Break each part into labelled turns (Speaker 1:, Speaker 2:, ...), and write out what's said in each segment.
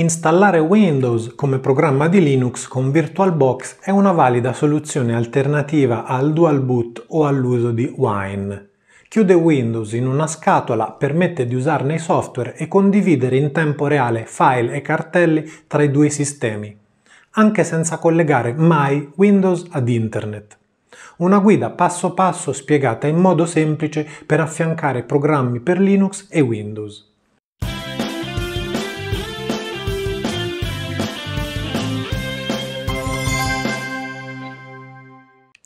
Speaker 1: Installare Windows come programma di Linux con VirtualBox è una valida soluzione alternativa al dual boot o all'uso di Wine. Chiude Windows in una scatola, permette di usarne i software e condividere in tempo reale file e cartelli tra i due sistemi, anche senza collegare mai Windows ad Internet. Una guida passo passo spiegata in modo semplice per affiancare programmi per Linux e Windows.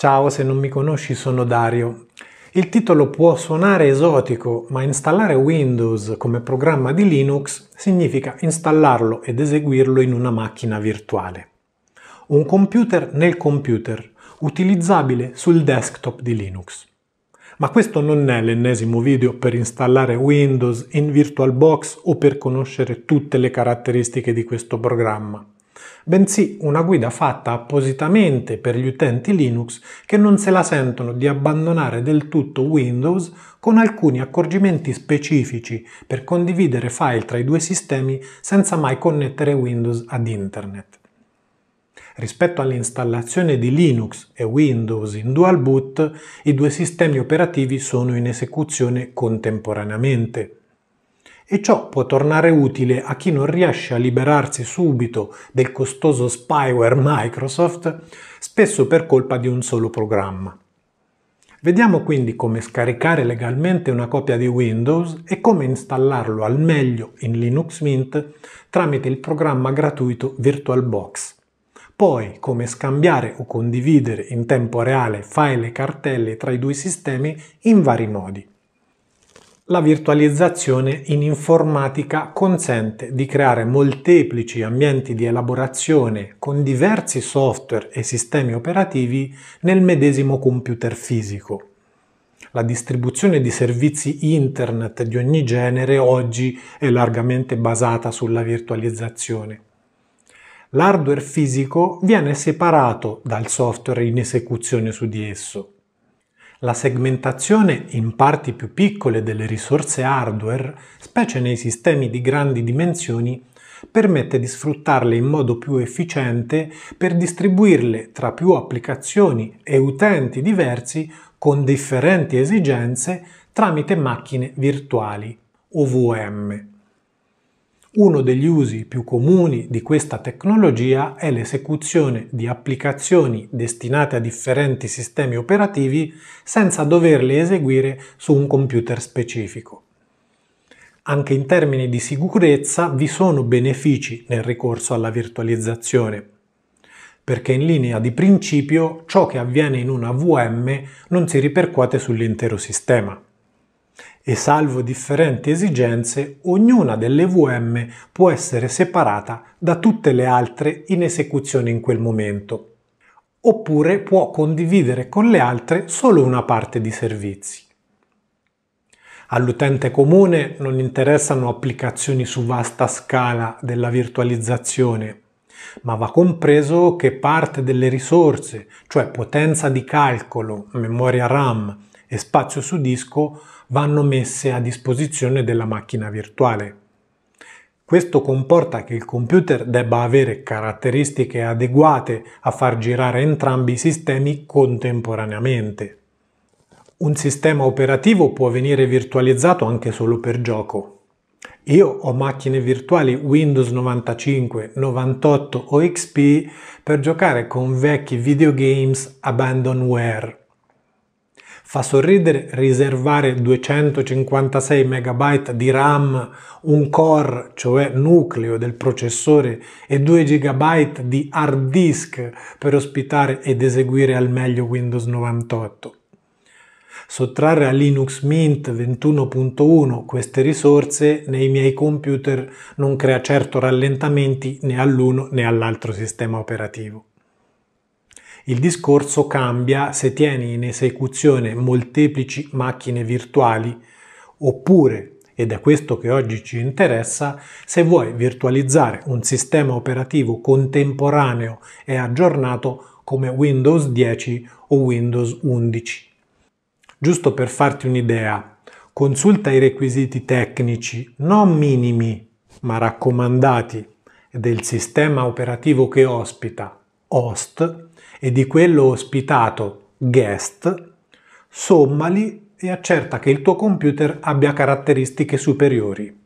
Speaker 1: Ciao, se non mi conosci sono Dario. Il titolo può suonare esotico, ma installare Windows come programma di Linux significa installarlo ed eseguirlo in una macchina virtuale. Un computer nel computer, utilizzabile sul desktop di Linux. Ma questo non è l'ennesimo video per installare Windows in VirtualBox o per conoscere tutte le caratteristiche di questo programma bensì una guida fatta appositamente per gli utenti Linux che non se la sentono di abbandonare del tutto Windows con alcuni accorgimenti specifici per condividere file tra i due sistemi senza mai connettere Windows ad Internet. Rispetto all'installazione di Linux e Windows in dual boot, i due sistemi operativi sono in esecuzione contemporaneamente e ciò può tornare utile a chi non riesce a liberarsi subito del costoso spyware Microsoft, spesso per colpa di un solo programma. Vediamo quindi come scaricare legalmente una copia di Windows e come installarlo al meglio in Linux Mint tramite il programma gratuito VirtualBox. Poi come scambiare o condividere in tempo reale file e cartelle tra i due sistemi in vari modi. La virtualizzazione in informatica consente di creare molteplici ambienti di elaborazione con diversi software e sistemi operativi nel medesimo computer fisico. La distribuzione di servizi internet di ogni genere oggi è largamente basata sulla virtualizzazione. L'hardware fisico viene separato dal software in esecuzione su di esso. La segmentazione in parti più piccole delle risorse hardware, specie nei sistemi di grandi dimensioni, permette di sfruttarle in modo più efficiente per distribuirle tra più applicazioni e utenti diversi con differenti esigenze tramite macchine virtuali, OVM. Uno degli usi più comuni di questa tecnologia è l'esecuzione di applicazioni destinate a differenti sistemi operativi senza doverle eseguire su un computer specifico. Anche in termini di sicurezza vi sono benefici nel ricorso alla virtualizzazione, perché in linea di principio ciò che avviene in una VM non si ripercuote sull'intero sistema e salvo differenti esigenze, ognuna delle VM può essere separata da tutte le altre in esecuzione in quel momento, oppure può condividere con le altre solo una parte di servizi. All'utente comune non interessano applicazioni su vasta scala della virtualizzazione, ma va compreso che parte delle risorse, cioè potenza di calcolo, memoria RAM, e spazio su disco vanno messe a disposizione della macchina virtuale. Questo comporta che il computer debba avere caratteristiche adeguate a far girare entrambi i sistemi contemporaneamente. Un sistema operativo può venire virtualizzato anche solo per gioco. Io ho macchine virtuali Windows 95, 98 o XP per giocare con vecchi videogames abandonware Fa sorridere riservare 256 MB di RAM, un core, cioè nucleo del processore, e 2 GB di hard disk per ospitare ed eseguire al meglio Windows 98. Sottrarre a Linux Mint 21.1 queste risorse nei miei computer non crea certo rallentamenti né all'uno né all'altro sistema operativo. Il discorso cambia se tieni in esecuzione molteplici macchine virtuali oppure, ed è questo che oggi ci interessa, se vuoi virtualizzare un sistema operativo contemporaneo e aggiornato come Windows 10 o Windows 11. Giusto per farti un'idea, consulta i requisiti tecnici, non minimi, ma raccomandati, del sistema operativo che ospita, host, e di quello ospitato guest, sommali e accerta che il tuo computer abbia caratteristiche superiori.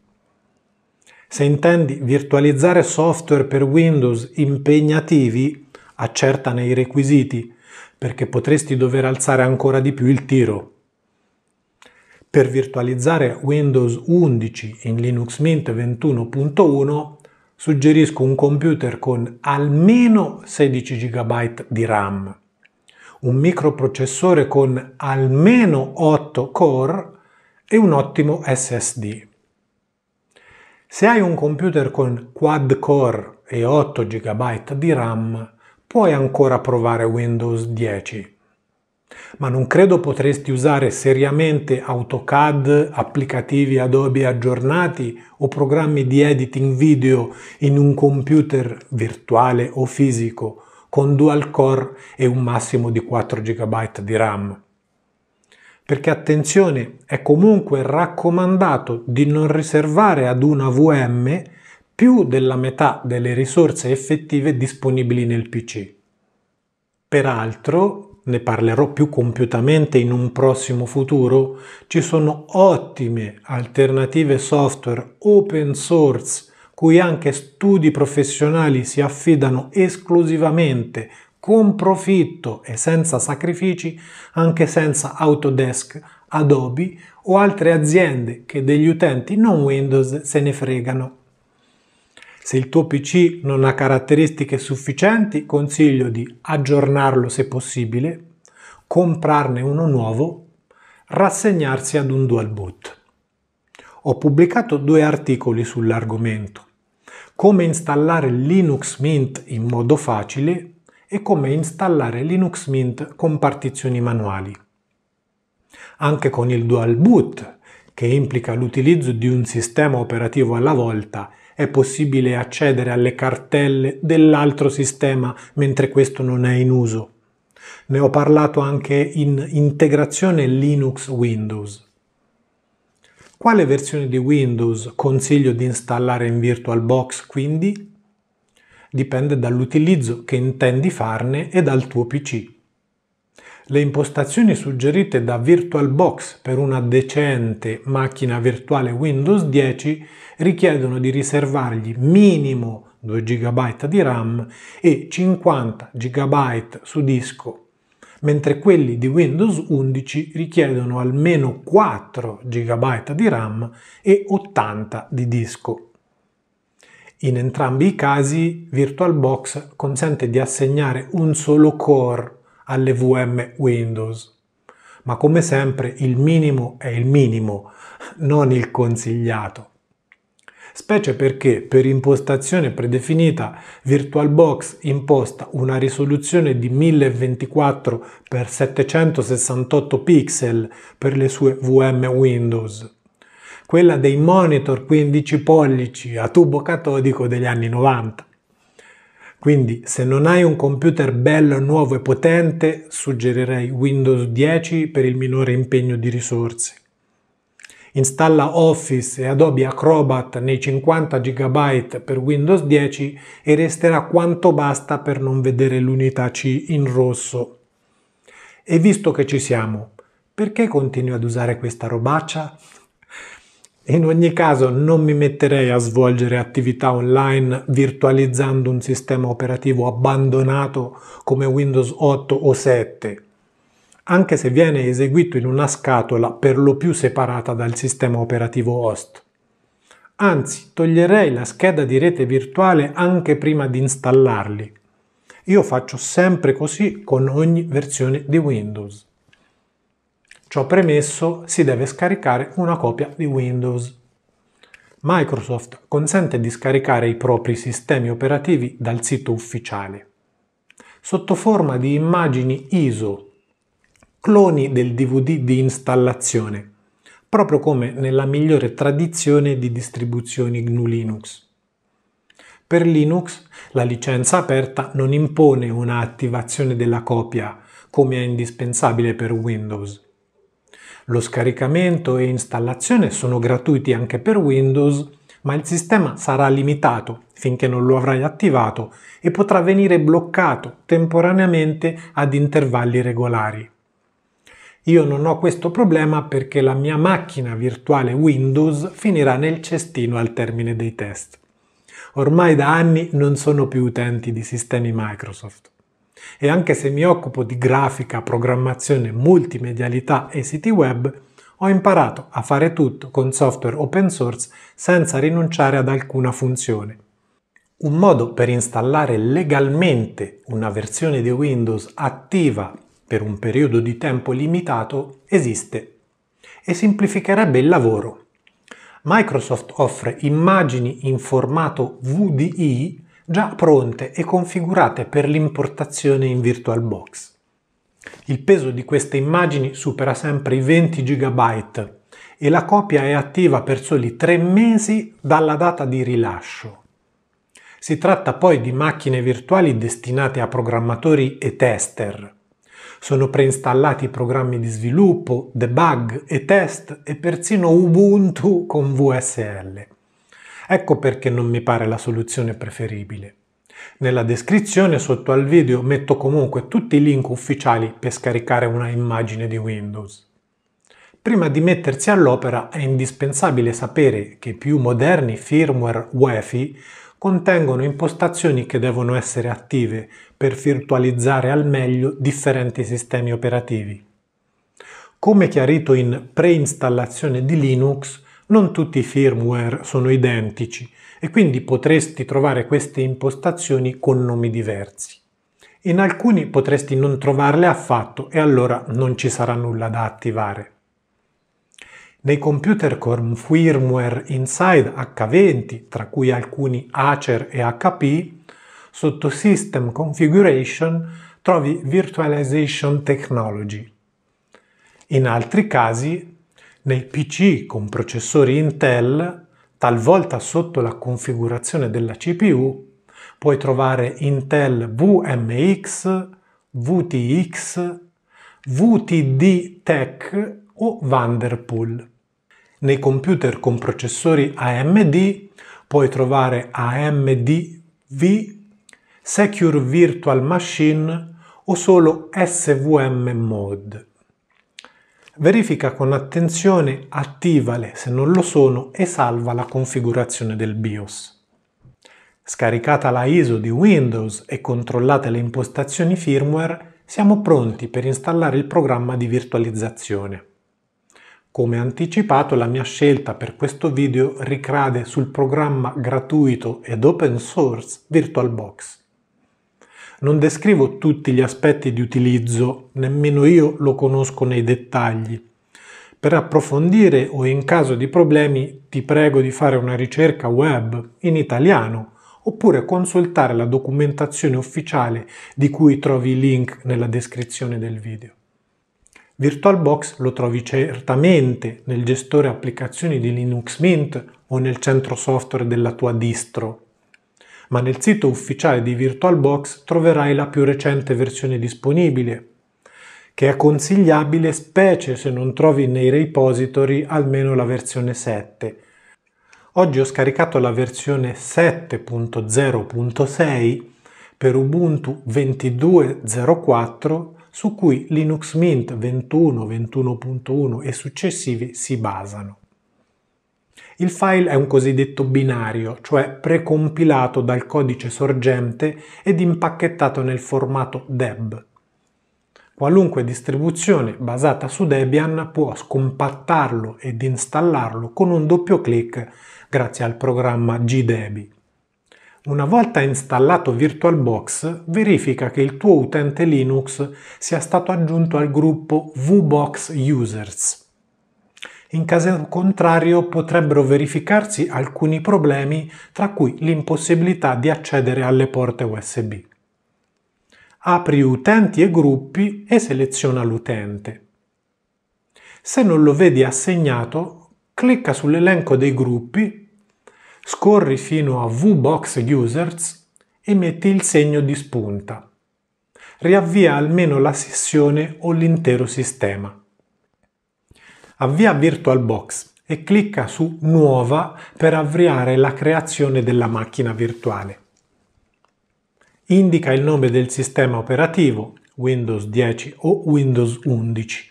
Speaker 1: Se intendi virtualizzare software per Windows impegnativi, accerta nei requisiti, perché potresti dover alzare ancora di più il tiro. Per virtualizzare Windows 11 in Linux Mint 21.1 suggerisco un computer con almeno 16 GB di RAM, un microprocessore con almeno 8 core e un ottimo SSD. Se hai un computer con quad core e 8 GB di RAM, puoi ancora provare Windows 10 ma non credo potresti usare seriamente AutoCAD, applicativi Adobe aggiornati o programmi di editing video in un computer virtuale o fisico con dual core e un massimo di 4 GB di RAM. Perché attenzione, è comunque raccomandato di non riservare ad una VM più della metà delle risorse effettive disponibili nel PC. Peraltro, ne parlerò più compiutamente in un prossimo futuro, ci sono ottime alternative software open source cui anche studi professionali si affidano esclusivamente con profitto e senza sacrifici, anche senza Autodesk, Adobe o altre aziende che degli utenti non Windows se ne fregano. Se il tuo PC non ha caratteristiche sufficienti, consiglio di aggiornarlo se possibile, comprarne uno nuovo, rassegnarsi ad un dual boot. Ho pubblicato due articoli sull'argomento, come installare Linux Mint in modo facile e come installare Linux Mint con partizioni manuali. Anche con il dual boot, che implica l'utilizzo di un sistema operativo alla volta è possibile accedere alle cartelle dell'altro sistema mentre questo non è in uso. Ne ho parlato anche in integrazione Linux Windows. Quale versione di Windows consiglio di installare in VirtualBox quindi? Dipende dall'utilizzo che intendi farne e dal tuo PC le impostazioni suggerite da VirtualBox per una decente macchina virtuale Windows 10 richiedono di riservargli minimo 2 GB di RAM e 50 GB su disco, mentre quelli di Windows 11 richiedono almeno 4 GB di RAM e 80 di disco. In entrambi i casi VirtualBox consente di assegnare un solo core alle VM Windows. Ma come sempre il minimo è il minimo, non il consigliato. Specie perché per impostazione predefinita VirtualBox imposta una risoluzione di 1024x768 pixel per le sue VM Windows quella dei monitor 15 pollici a tubo catodico degli anni 90. Quindi se non hai un computer bello, nuovo e potente, suggerirei Windows 10 per il minore impegno di risorse. Installa Office e Adobe Acrobat nei 50 GB per Windows 10 e resterà quanto basta per non vedere l'unità C in rosso. E visto che ci siamo, perché continui ad usare questa robaccia? In ogni caso non mi metterei a svolgere attività online virtualizzando un sistema operativo abbandonato come Windows 8 o 7, anche se viene eseguito in una scatola per lo più separata dal sistema operativo host. Anzi, toglierei la scheda di rete virtuale anche prima di installarli. Io faccio sempre così con ogni versione di Windows. Ciò premesso, si deve scaricare una copia di Windows. Microsoft consente di scaricare i propri sistemi operativi dal sito ufficiale, sotto forma di immagini ISO, cloni del DVD di installazione, proprio come nella migliore tradizione di distribuzioni GNU Linux. Per Linux la licenza aperta non impone una attivazione della copia, come è indispensabile per Windows, lo scaricamento e installazione sono gratuiti anche per Windows, ma il sistema sarà limitato finché non lo avrai attivato e potrà venire bloccato temporaneamente ad intervalli regolari. Io non ho questo problema perché la mia macchina virtuale Windows finirà nel cestino al termine dei test. Ormai da anni non sono più utenti di sistemi Microsoft. E anche se mi occupo di grafica, programmazione, multimedialità e siti web, ho imparato a fare tutto con software open source senza rinunciare ad alcuna funzione. Un modo per installare legalmente una versione di Windows attiva per un periodo di tempo limitato esiste e semplificherebbe il lavoro. Microsoft offre immagini in formato VDI già pronte e configurate per l'importazione in VirtualBox. Il peso di queste immagini supera sempre i 20 GB e la copia è attiva per soli 3 mesi dalla data di rilascio. Si tratta poi di macchine virtuali destinate a programmatori e tester. Sono preinstallati programmi di sviluppo, debug e test e persino Ubuntu con VSL. Ecco perché non mi pare la soluzione preferibile. Nella descrizione sotto al video metto comunque tutti i link ufficiali per scaricare una immagine di Windows. Prima di mettersi all'opera è indispensabile sapere che i più moderni firmware UEFI contengono impostazioni che devono essere attive per virtualizzare al meglio differenti sistemi operativi. Come chiarito in preinstallazione di Linux, non tutti i firmware sono identici e quindi potresti trovare queste impostazioni con nomi diversi. In alcuni potresti non trovarle affatto e allora non ci sarà nulla da attivare. Nei computer con firmware Inside H20, tra cui alcuni Acer e HP, sotto System Configuration trovi Virtualization Technology. In altri casi nei PC con processori Intel, talvolta sotto la configurazione della CPU, puoi trovare Intel VMX, VTX, VTD Tech o Vanderpool. Nei computer con processori AMD puoi trovare AMD V, Secure Virtual Machine o solo SVM Mode. Verifica con attenzione, attivale se non lo sono e salva la configurazione del BIOS. Scaricata la ISO di Windows e controllate le impostazioni firmware, siamo pronti per installare il programma di virtualizzazione. Come anticipato, la mia scelta per questo video ricade sul programma gratuito ed open source VirtualBox. Non descrivo tutti gli aspetti di utilizzo, nemmeno io lo conosco nei dettagli. Per approfondire o in caso di problemi ti prego di fare una ricerca web in italiano oppure consultare la documentazione ufficiale di cui trovi i link nella descrizione del video. VirtualBox lo trovi certamente nel gestore applicazioni di Linux Mint o nel centro software della tua distro ma nel sito ufficiale di VirtualBox troverai la più recente versione disponibile, che è consigliabile specie se non trovi nei repository almeno la versione 7. Oggi ho scaricato la versione 7.0.6 per Ubuntu 22.04 su cui Linux Mint 21, 21.1 e successivi si basano. Il file è un cosiddetto binario, cioè precompilato dal codice sorgente ed impacchettato nel formato DEB. Qualunque distribuzione basata su Debian può scompattarlo ed installarlo con un doppio clic grazie al programma GDebi. Una volta installato VirtualBox, verifica che il tuo utente Linux sia stato aggiunto al gruppo VBox Users. In caso contrario potrebbero verificarsi alcuni problemi, tra cui l'impossibilità di accedere alle porte USB. Apri utenti e gruppi e seleziona l'utente. Se non lo vedi assegnato, clicca sull'elenco dei gruppi, scorri fino a VBox Users e metti il segno di spunta. Riavvia almeno la sessione o l'intero sistema. Avvia VirtualBox e clicca su Nuova per avviare la creazione della macchina virtuale. Indica il nome del sistema operativo, Windows 10 o Windows 11.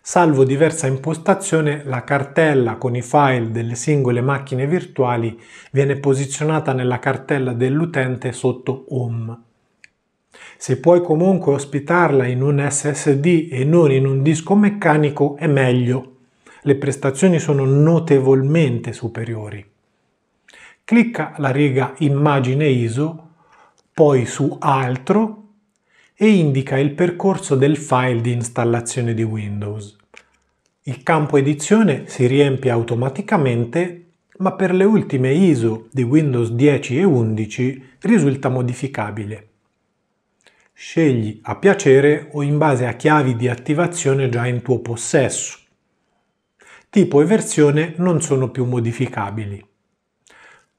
Speaker 1: Salvo diversa impostazione, la cartella con i file delle singole macchine virtuali viene posizionata nella cartella dell'utente sotto Home. Se puoi comunque ospitarla in un SSD e non in un disco meccanico è meglio. Le prestazioni sono notevolmente superiori. Clicca la riga Immagine ISO, poi su Altro e indica il percorso del file di installazione di Windows. Il campo edizione si riempie automaticamente, ma per le ultime ISO di Windows 10 e 11 risulta modificabile. Scegli a piacere o in base a chiavi di attivazione già in tuo possesso. Tipo e versione non sono più modificabili.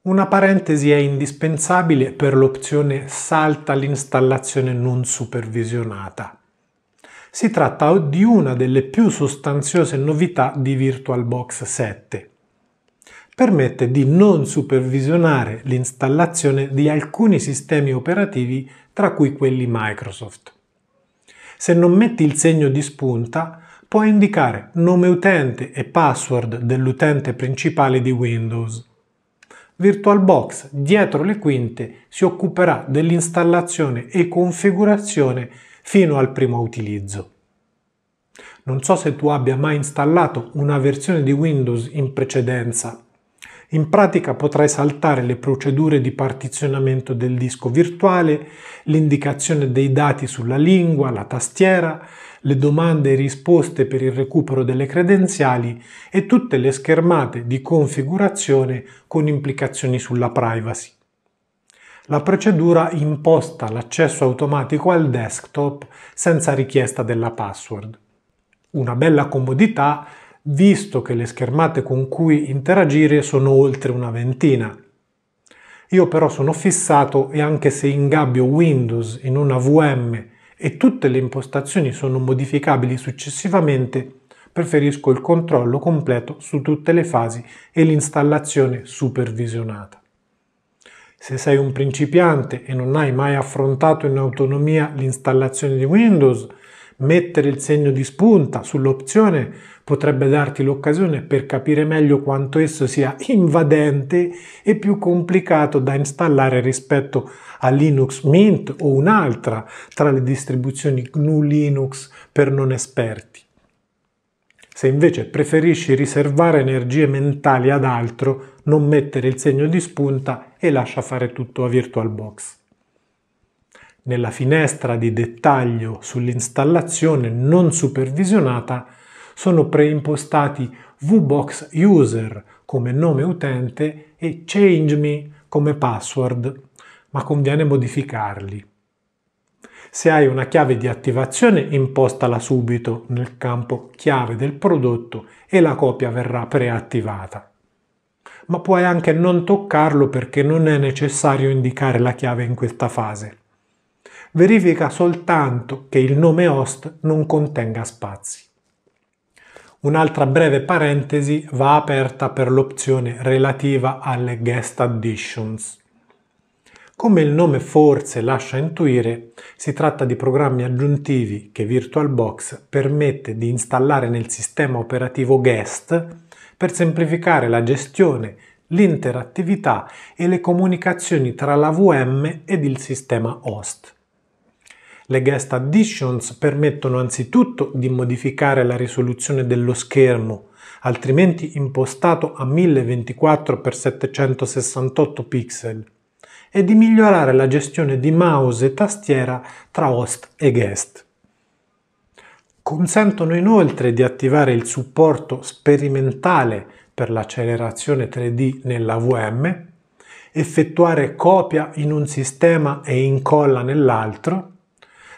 Speaker 1: Una parentesi è indispensabile per l'opzione Salta l'installazione non supervisionata. Si tratta di una delle più sostanziose novità di VirtualBox 7 permette di non supervisionare l'installazione di alcuni sistemi operativi, tra cui quelli Microsoft. Se non metti il segno di spunta, puoi indicare nome utente e password dell'utente principale di Windows. VirtualBox, dietro le quinte, si occuperà dell'installazione e configurazione fino al primo utilizzo. Non so se tu abbia mai installato una versione di Windows in precedenza, in pratica potrai saltare le procedure di partizionamento del disco virtuale, l'indicazione dei dati sulla lingua, la tastiera, le domande e risposte per il recupero delle credenziali e tutte le schermate di configurazione con implicazioni sulla privacy. La procedura imposta l'accesso automatico al desktop senza richiesta della password. Una bella comodità visto che le schermate con cui interagire sono oltre una ventina. Io però sono fissato e anche se ingabbio Windows in una VM e tutte le impostazioni sono modificabili successivamente, preferisco il controllo completo su tutte le fasi e l'installazione supervisionata. Se sei un principiante e non hai mai affrontato in autonomia l'installazione di Windows, mettere il segno di spunta sull'opzione potrebbe darti l'occasione per capire meglio quanto esso sia invadente e più complicato da installare rispetto a Linux Mint o un'altra tra le distribuzioni GNU Linux per non esperti. Se invece preferisci riservare energie mentali ad altro, non mettere il segno di spunta e lascia fare tutto a VirtualBox. Nella finestra di dettaglio sull'installazione non supervisionata sono preimpostati VBox User come nome utente e ChangeMe come password, ma conviene modificarli. Se hai una chiave di attivazione, impostala subito nel campo chiave del prodotto e la copia verrà preattivata. Ma puoi anche non toccarlo perché non è necessario indicare la chiave in questa fase. Verifica soltanto che il nome host non contenga spazi. Un'altra breve parentesi va aperta per l'opzione relativa alle guest additions. Come il nome forse lascia intuire, si tratta di programmi aggiuntivi che VirtualBox permette di installare nel sistema operativo guest per semplificare la gestione, l'interattività e le comunicazioni tra la VM ed il sistema host. Le guest additions permettono anzitutto di modificare la risoluzione dello schermo, altrimenti impostato a 1024x768 pixel, e di migliorare la gestione di mouse e tastiera tra host e guest. Consentono inoltre di attivare il supporto sperimentale per l'accelerazione 3D nella VM, effettuare copia in un sistema e incolla nell'altro,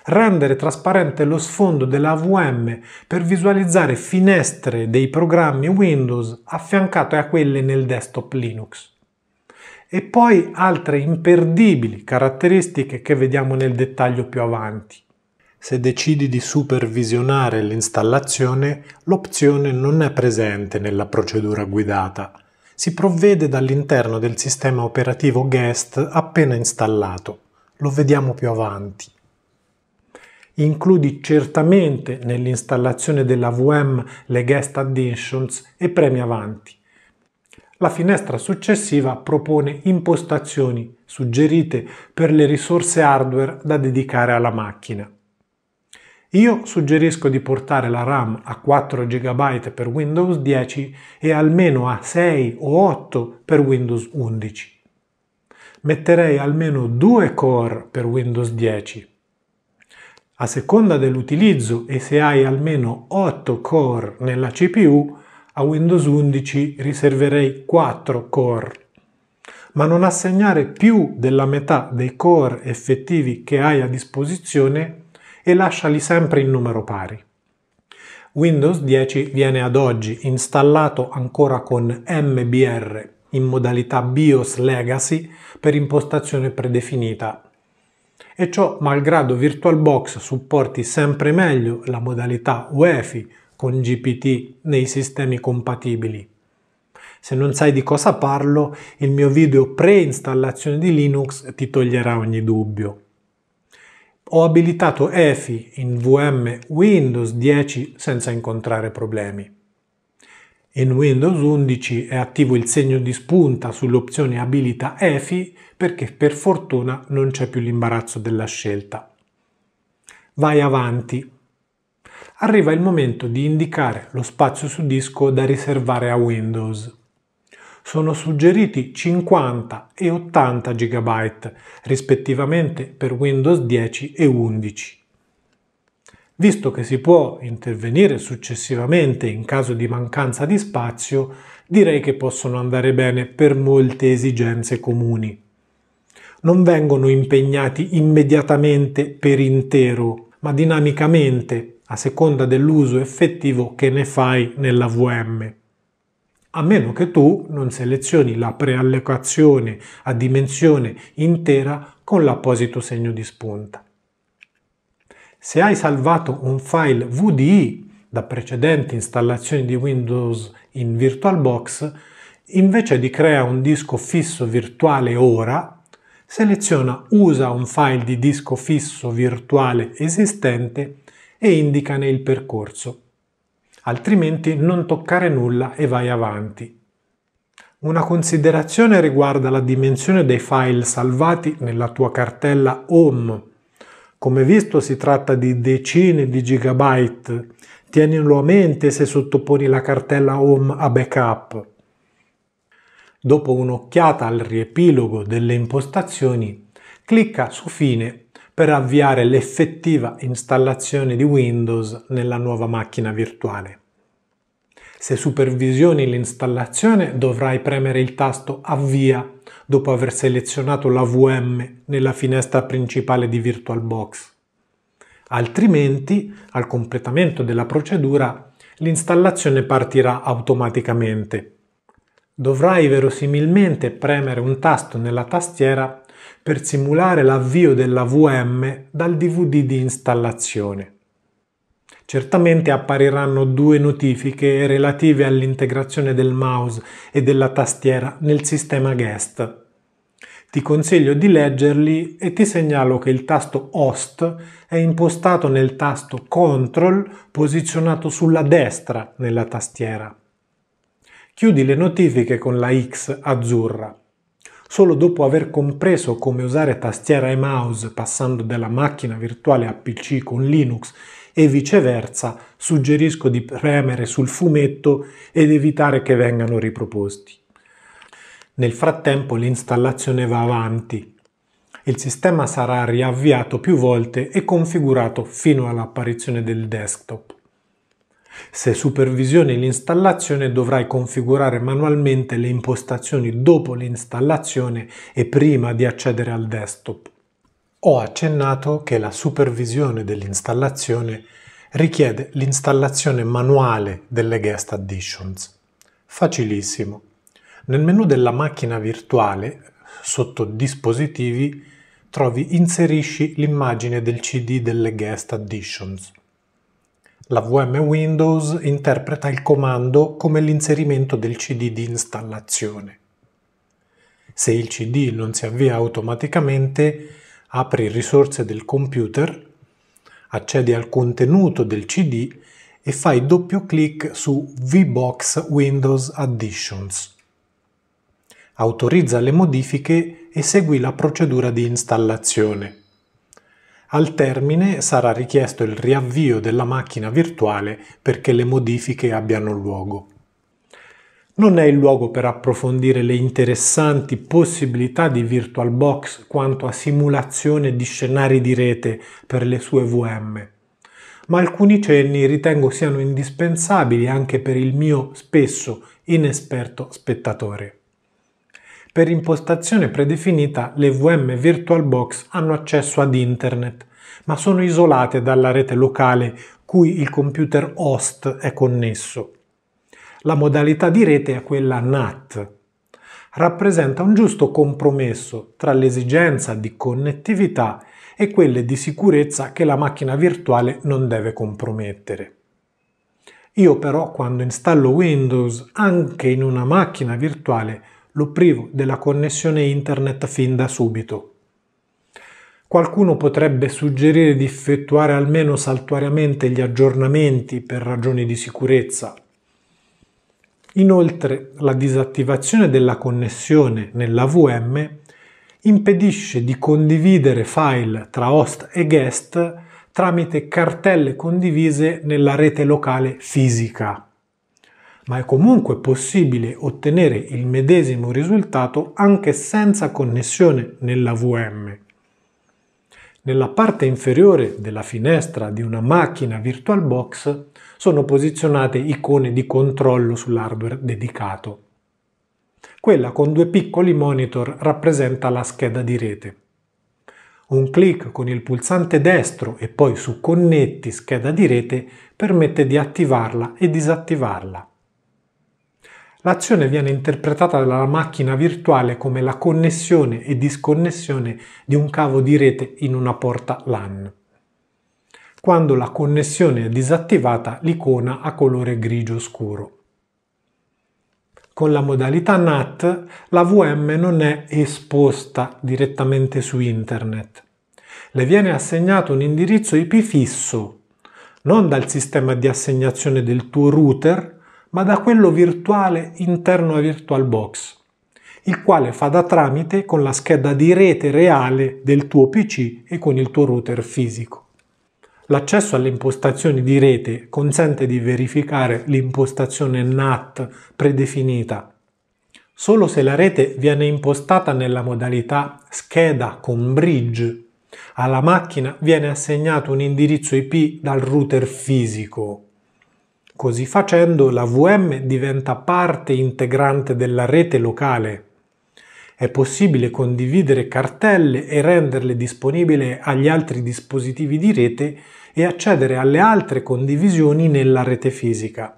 Speaker 1: rendere trasparente lo sfondo dell'AVM per visualizzare finestre dei programmi Windows affiancate a quelle nel desktop Linux. E poi altre imperdibili caratteristiche che vediamo nel dettaglio più avanti. Se decidi di supervisionare l'installazione, l'opzione non è presente nella procedura guidata. Si provvede dall'interno del sistema operativo guest appena installato. Lo vediamo più avanti includi certamente nell'installazione della VM le guest additions e premi avanti. La finestra successiva propone impostazioni suggerite per le risorse hardware da dedicare alla macchina. Io suggerisco di portare la RAM a 4 GB per Windows 10 e almeno a 6 o 8 per Windows 11. Metterei almeno 2 core per Windows 10 a seconda dell'utilizzo e se hai almeno 8 core nella CPU, a Windows 11 riserverei 4 core. Ma non assegnare più della metà dei core effettivi che hai a disposizione e lasciali sempre in numero pari. Windows 10 viene ad oggi installato ancora con MBR in modalità BIOS Legacy per impostazione predefinita e ciò malgrado VirtualBox supporti sempre meglio la modalità UEFI con GPT nei sistemi compatibili. Se non sai di cosa parlo, il mio video pre-installazione di Linux ti toglierà ogni dubbio. Ho abilitato EFI in VM Windows 10 senza incontrare problemi. In Windows 11 è attivo il segno di spunta sull'opzione abilita EFI perché per fortuna non c'è più l'imbarazzo della scelta. Vai avanti. Arriva il momento di indicare lo spazio su disco da riservare a Windows sono suggeriti 50 e 80 GB rispettivamente per Windows 10 e 11 visto che si può intervenire successivamente in caso di mancanza di spazio, direi che possono andare bene per molte esigenze comuni. Non vengono impegnati immediatamente per intero, ma dinamicamente, a seconda dell'uso effettivo che ne fai nella VM. A meno che tu non selezioni la preallocazione a dimensione intera con l'apposito segno di spunta. Se hai salvato un file VDI da precedenti installazioni di Windows in VirtualBox, invece di creare un disco fisso virtuale ora, seleziona Usa un file di disco fisso virtuale esistente e indicane il percorso. Altrimenti non toccare nulla e vai avanti. Una considerazione riguarda la dimensione dei file salvati nella tua cartella Home come visto si tratta di decine di gigabyte, tienilo a mente se sottoponi la cartella home a backup. Dopo un'occhiata al riepilogo delle impostazioni, clicca su Fine per avviare l'effettiva installazione di Windows nella nuova macchina virtuale. Se supervisioni l'installazione dovrai premere il tasto Avvia dopo aver selezionato la VM nella finestra principale di VirtualBox. Altrimenti, al completamento della procedura, l'installazione partirà automaticamente. Dovrai verosimilmente premere un tasto nella tastiera per simulare l'avvio della VM dal DVD di installazione. Certamente appariranno due notifiche relative all'integrazione del mouse e della tastiera nel sistema guest. Ti consiglio di leggerli e ti segnalo che il tasto Host è impostato nel tasto Control posizionato sulla destra nella tastiera. Chiudi le notifiche con la X azzurra. Solo dopo aver compreso come usare tastiera e mouse passando dalla macchina virtuale a PC con Linux e viceversa suggerisco di premere sul fumetto ed evitare che vengano riproposti. Nel frattempo l'installazione va avanti. Il sistema sarà riavviato più volte e configurato fino all'apparizione del desktop. Se supervisioni l'installazione dovrai configurare manualmente le impostazioni dopo l'installazione e prima di accedere al desktop ho accennato che la supervisione dell'installazione richiede l'installazione manuale delle guest additions. Facilissimo. Nel menu della macchina virtuale, sotto Dispositivi, trovi Inserisci l'immagine del CD delle guest additions. La VM Windows interpreta il comando come l'inserimento del CD di installazione. Se il CD non si avvia automaticamente, apri risorse del computer, accedi al contenuto del CD e fai doppio clic su VBox Windows Additions. Autorizza le modifiche e segui la procedura di installazione. Al termine sarà richiesto il riavvio della macchina virtuale perché le modifiche abbiano luogo non è il luogo per approfondire le interessanti possibilità di VirtualBox quanto a simulazione di scenari di rete per le sue VM, ma alcuni cenni ritengo siano indispensabili anche per il mio spesso inesperto spettatore. Per impostazione predefinita le VM VirtualBox hanno accesso ad internet, ma sono isolate dalla rete locale cui il computer host è connesso la modalità di rete è quella NAT. Rappresenta un giusto compromesso tra l'esigenza di connettività e quelle di sicurezza che la macchina virtuale non deve compromettere. Io però quando installo Windows anche in una macchina virtuale lo privo della connessione internet fin da subito. Qualcuno potrebbe suggerire di effettuare almeno saltuariamente gli aggiornamenti per ragioni di sicurezza, Inoltre la disattivazione della connessione nell'AVM impedisce di condividere file tra host e guest tramite cartelle condivise nella rete locale fisica. Ma è comunque possibile ottenere il medesimo risultato anche senza connessione nell'AVM. Nella parte inferiore della finestra di una macchina VirtualBox sono posizionate icone di controllo sull'hardware dedicato. Quella con due piccoli monitor rappresenta la scheda di rete. Un clic con il pulsante destro e poi su Connetti scheda di rete permette di attivarla e disattivarla. L'azione viene interpretata dalla macchina virtuale come la connessione e disconnessione di un cavo di rete in una porta LAN. Quando la connessione è disattivata l'icona a colore grigio scuro. Con la modalità NAT la VM non è esposta direttamente su internet. Le viene assegnato un indirizzo IP fisso, non dal sistema di assegnazione del tuo router, ma da quello virtuale interno a VirtualBox, il quale fa da tramite con la scheda di rete reale del tuo PC e con il tuo router fisico. L'accesso alle impostazioni di rete consente di verificare l'impostazione NAT predefinita. Solo se la rete viene impostata nella modalità scheda con bridge, alla macchina viene assegnato un indirizzo IP dal router fisico. Così facendo la VM diventa parte integrante della rete locale è possibile condividere cartelle e renderle disponibili agli altri dispositivi di rete e accedere alle altre condivisioni nella rete fisica.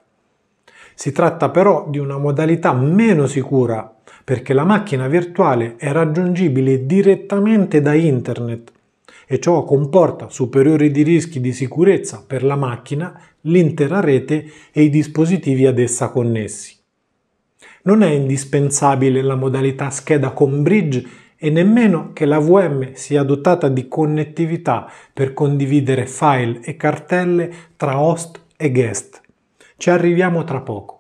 Speaker 1: Si tratta però di una modalità meno sicura perché la macchina virtuale è raggiungibile direttamente da internet e ciò comporta superiori di rischi di sicurezza per la macchina, l'intera rete e i dispositivi ad essa connessi. Non è indispensabile la modalità scheda con bridge e nemmeno che la VM sia dotata di connettività per condividere file e cartelle tra host e guest. Ci arriviamo tra poco.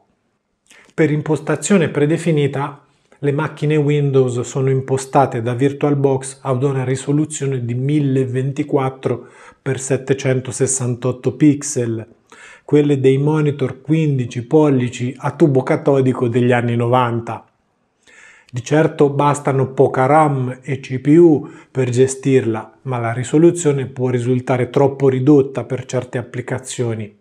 Speaker 1: Per impostazione predefinita, le macchine Windows sono impostate da VirtualBox ad una risoluzione di 1024x768 pixel quelle dei monitor 15 pollici a tubo catodico degli anni 90. Di certo bastano poca RAM e CPU per gestirla, ma la risoluzione può risultare troppo ridotta per certe applicazioni.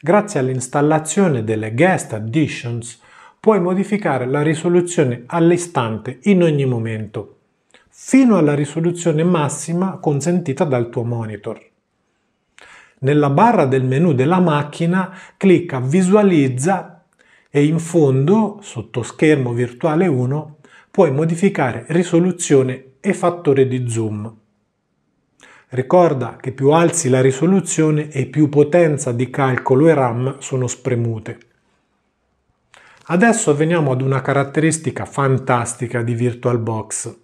Speaker 1: Grazie all'installazione delle Guest Additions puoi modificare la risoluzione all'istante in ogni momento, fino alla risoluzione massima consentita dal tuo monitor. Nella barra del menu della macchina clicca Visualizza e in fondo, sotto schermo virtuale 1, puoi modificare risoluzione e fattore di zoom. Ricorda che più alzi la risoluzione e più potenza di calcolo e RAM sono spremute. Adesso veniamo ad una caratteristica fantastica di VirtualBox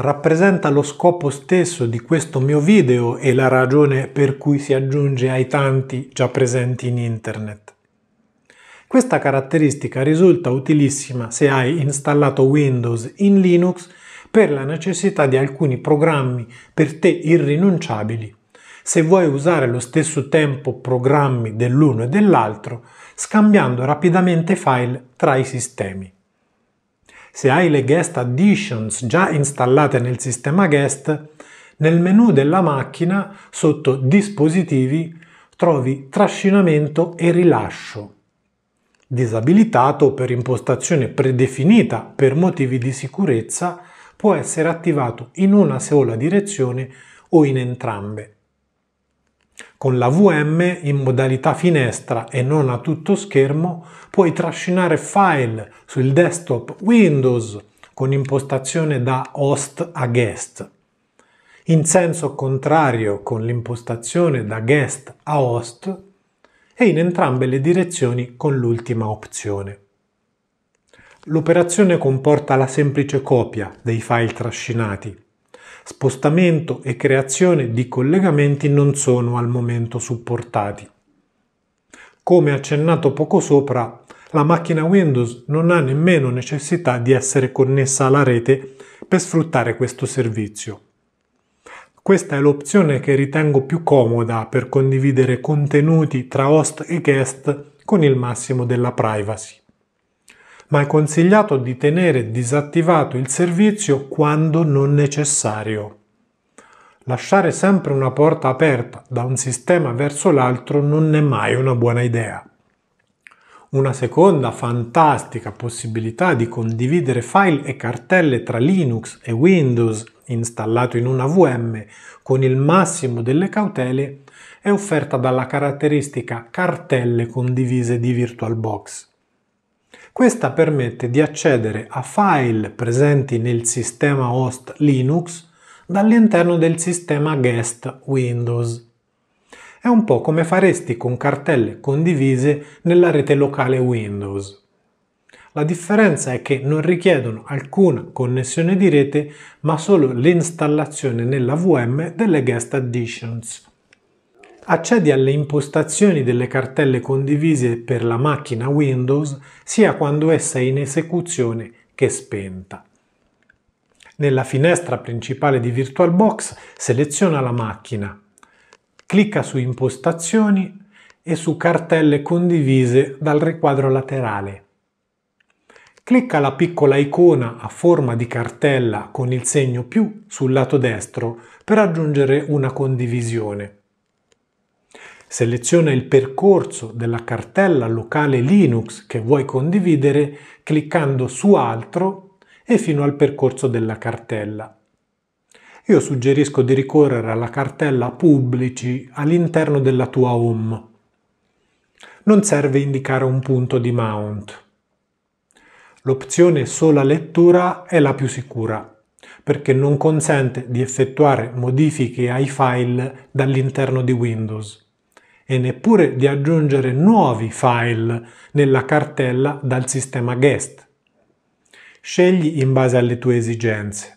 Speaker 1: rappresenta lo scopo stesso di questo mio video e la ragione per cui si aggiunge ai tanti già presenti in internet. Questa caratteristica risulta utilissima se hai installato Windows in Linux per la necessità di alcuni programmi per te irrinunciabili. Se vuoi usare allo stesso tempo programmi dell'uno e dell'altro, scambiando rapidamente file tra i sistemi. Se hai le guest additions già installate nel sistema guest, nel menu della macchina sotto dispositivi trovi trascinamento e rilascio disabilitato per impostazione predefinita per motivi di sicurezza, può essere attivato in una sola direzione o in entrambe. Con la VM in modalità finestra e non a tutto schermo puoi trascinare file sul desktop Windows con impostazione da host a guest. In senso contrario con l'impostazione da guest a host e in entrambe le direzioni con l'ultima opzione. L'operazione comporta la semplice copia dei file trascinati Spostamento e creazione di collegamenti non sono al momento supportati. Come accennato poco sopra, la macchina Windows non ha nemmeno necessità di essere connessa alla rete per sfruttare questo servizio. Questa è l'opzione che ritengo più comoda per condividere contenuti tra host e guest con il massimo della privacy ma è consigliato di tenere disattivato il servizio quando non necessario. Lasciare sempre una porta aperta da un sistema verso l'altro non è mai una buona idea. Una seconda fantastica possibilità di condividere file e cartelle tra Linux e Windows installato in una VM con il massimo delle cautele è offerta dalla caratteristica cartelle condivise di VirtualBox. Questa permette di accedere a file presenti nel sistema host Linux dall'interno del sistema guest Windows. È un po' come faresti con cartelle condivise nella rete locale Windows. La differenza è che non richiedono alcuna connessione di rete, ma solo l'installazione nella VM delle guest additions accedi alle impostazioni delle cartelle condivise per la macchina Windows sia quando essa è in esecuzione che spenta. Nella finestra principale di VirtualBox seleziona la macchina, clicca su Impostazioni e su Cartelle condivise dal riquadro laterale. Clicca la piccola icona a forma di cartella con il segno più sul lato destro per aggiungere una condivisione. Seleziona il percorso della cartella locale Linux che vuoi condividere cliccando su Altro e fino al percorso della cartella. Io suggerisco di ricorrere alla cartella Pubblici all'interno della tua home. Non serve indicare un punto di mount. L'opzione sola lettura è la più sicura perché non consente di effettuare modifiche ai file dall'interno di Windows e neppure di aggiungere nuovi file nella cartella dal sistema guest. Scegli in base alle tue esigenze.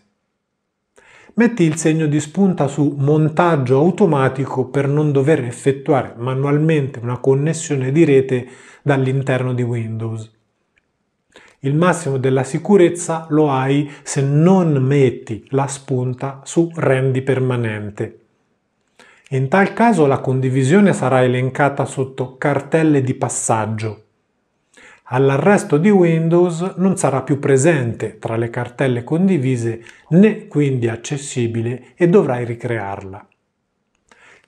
Speaker 1: Metti il segno di spunta su montaggio automatico per non dover effettuare manualmente una connessione di rete dall'interno di Windows. Il massimo della sicurezza lo hai se non metti la spunta su rendi permanente. In tal caso la condivisione sarà elencata sotto cartelle di passaggio. All'arresto di Windows non sarà più presente tra le cartelle condivise né quindi accessibile e dovrai ricrearla.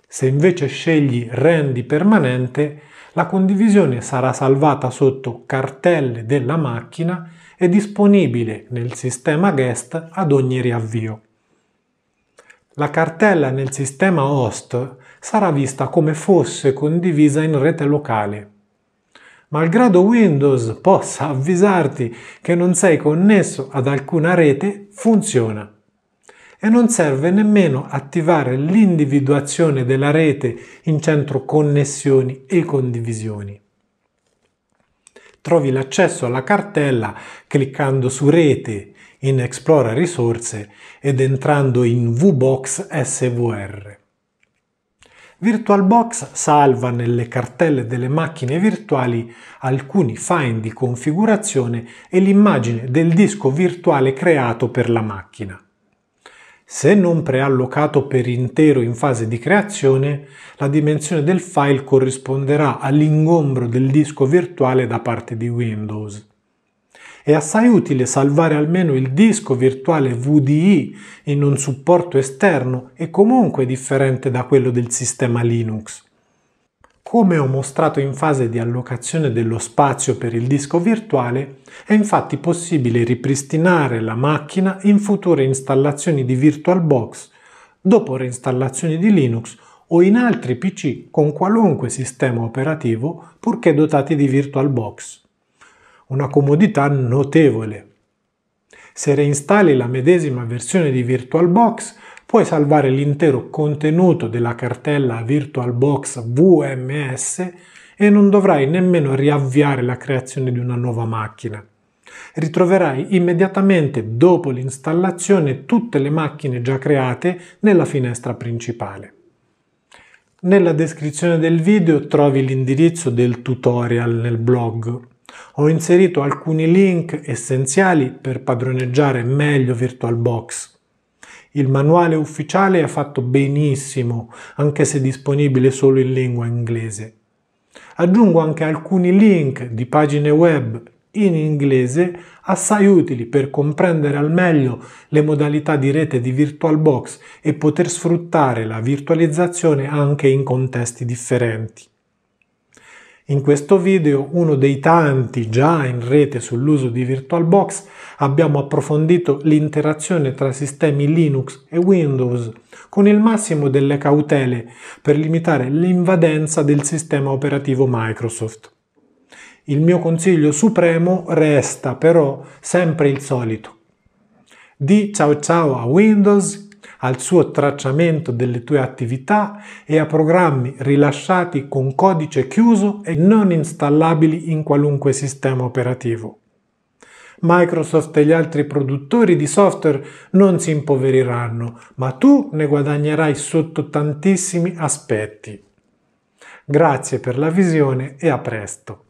Speaker 1: Se invece scegli Rendi permanente, la condivisione sarà salvata sotto cartelle della macchina e disponibile nel sistema guest ad ogni riavvio. La cartella nel sistema host sarà vista come fosse condivisa in rete locale. Malgrado Windows possa avvisarti che non sei connesso ad alcuna rete, funziona. E non serve nemmeno attivare l'individuazione della rete in centro connessioni e condivisioni. Trovi l'accesso alla cartella cliccando su rete in Explora risorse ed entrando in VBox SVR. VirtualBox salva nelle cartelle delle macchine virtuali alcuni file di configurazione e l'immagine del disco virtuale creato per la macchina. Se non preallocato per intero in fase di creazione, la dimensione del file corrisponderà all'ingombro del disco virtuale da parte di Windows. È assai utile salvare almeno il disco virtuale VDI in un supporto esterno e comunque differente da quello del sistema Linux. Come ho mostrato in fase di allocazione dello spazio per il disco virtuale, è infatti possibile ripristinare la macchina in future installazioni di VirtualBox, dopo reinstallazioni di Linux o in altri PC con qualunque sistema operativo purché dotati di VirtualBox una comodità notevole. Se reinstalli la medesima versione di VirtualBox, puoi salvare l'intero contenuto della cartella VirtualBox VMS e non dovrai nemmeno riavviare la creazione di una nuova macchina. Ritroverai immediatamente dopo l'installazione tutte le macchine già create nella finestra principale. Nella descrizione del video trovi l'indirizzo del tutorial nel blog. Ho inserito alcuni link essenziali per padroneggiare meglio VirtualBox. Il manuale ufficiale è fatto benissimo, anche se disponibile solo in lingua inglese. Aggiungo anche alcuni link di pagine web in inglese assai utili per comprendere al meglio le modalità di rete di VirtualBox e poter sfruttare la virtualizzazione anche in contesti differenti. In questo video, uno dei tanti già in rete sull'uso di VirtualBox, abbiamo approfondito l'interazione tra sistemi Linux e Windows con il massimo delle cautele per limitare l'invadenza del sistema operativo Microsoft. Il mio consiglio supremo resta però sempre il solito. Di ciao ciao a Windows al suo tracciamento delle tue attività e a programmi rilasciati con codice chiuso e non installabili in qualunque sistema operativo. Microsoft e gli altri produttori di software non si impoveriranno, ma tu ne guadagnerai sotto tantissimi aspetti. Grazie per la visione e a presto.